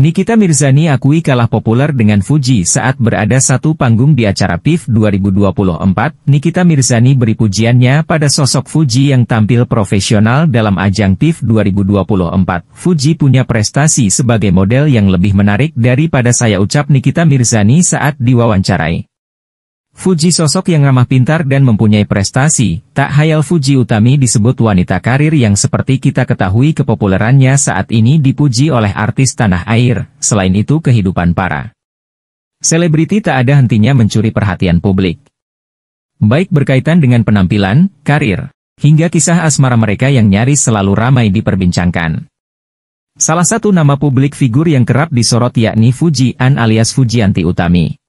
Nikita Mirzani akui kalah populer dengan Fuji saat berada satu panggung di acara PIF 2024. Nikita Mirzani beri pujiannya pada sosok Fuji yang tampil profesional dalam ajang PIF 2024. Fuji punya prestasi sebagai model yang lebih menarik daripada saya ucap Nikita Mirzani saat diwawancarai. Fuji sosok yang ramah pintar dan mempunyai prestasi, tak hayal Fuji Utami disebut wanita karir yang seperti kita ketahui kepopulerannya saat ini dipuji oleh artis tanah air, selain itu kehidupan para selebriti tak ada hentinya mencuri perhatian publik. Baik berkaitan dengan penampilan, karir, hingga kisah asmara mereka yang nyaris selalu ramai diperbincangkan. Salah satu nama publik figur yang kerap disorot yakni Fuji An alias Fujianti Utami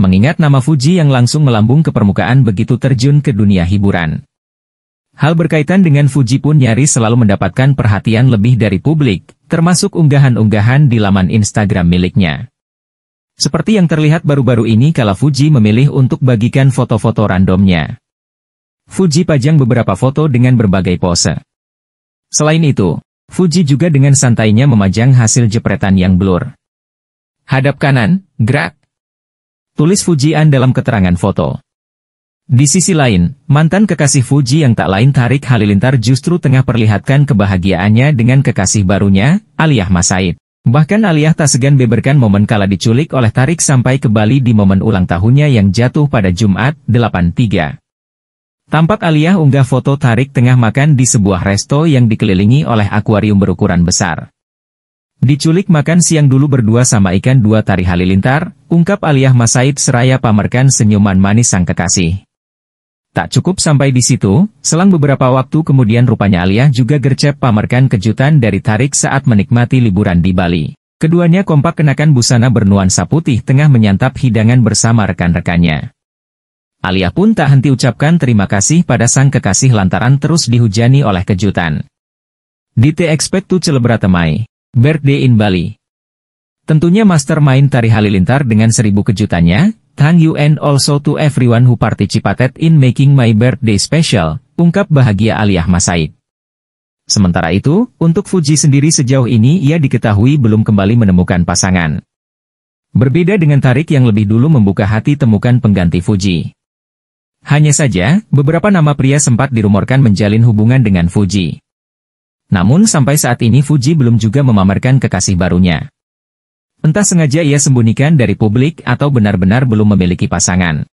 mengingat nama Fuji yang langsung melambung ke permukaan begitu terjun ke dunia hiburan. Hal berkaitan dengan Fuji pun nyaris selalu mendapatkan perhatian lebih dari publik, termasuk unggahan-unggahan di laman Instagram miliknya. Seperti yang terlihat baru-baru ini kala Fuji memilih untuk bagikan foto-foto randomnya. Fuji pajang beberapa foto dengan berbagai pose. Selain itu, Fuji juga dengan santainya memajang hasil jepretan yang blur. Hadap kanan, gerak, Tulis Fujian dalam keterangan foto. Di sisi lain, mantan kekasih Fuji yang tak lain Tarik Halilintar justru tengah perlihatkan kebahagiaannya dengan kekasih barunya, Aliyah Masaid. Bahkan Aliyah tak segan beberkan momen kala diculik oleh Tarik sampai ke Bali di momen ulang tahunnya yang jatuh pada Jumat, 83. Tampak Aliyah unggah foto Tarik tengah makan di sebuah resto yang dikelilingi oleh akuarium berukuran besar. Diculik makan siang dulu berdua sama ikan dua tari halilintar, ungkap Aliyah Masaid seraya pamerkan senyuman manis sang kekasih. Tak cukup sampai di situ, selang beberapa waktu kemudian rupanya Aliyah juga gercep pamerkan kejutan dari Tarik saat menikmati liburan di Bali. Keduanya kompak kenakan busana bernuansa putih tengah menyantap hidangan bersama rekan-rekannya. Aliyah pun tak henti ucapkan terima kasih pada sang kekasih lantaran terus dihujani oleh kejutan. Dite celebrate temai. Birthday in Bali Tentunya mastermind Tari Halilintar dengan seribu kejutannya, thank you and also to everyone who participated in making my birthday special, ungkap bahagia Aliyah Masaid. Sementara itu, untuk Fuji sendiri sejauh ini ia diketahui belum kembali menemukan pasangan. Berbeda dengan Tarik yang lebih dulu membuka hati temukan pengganti Fuji. Hanya saja, beberapa nama pria sempat dirumorkan menjalin hubungan dengan Fuji. Namun sampai saat ini Fuji belum juga memamerkan kekasih barunya. Entah sengaja ia sembunyikan dari publik atau benar-benar belum memiliki pasangan.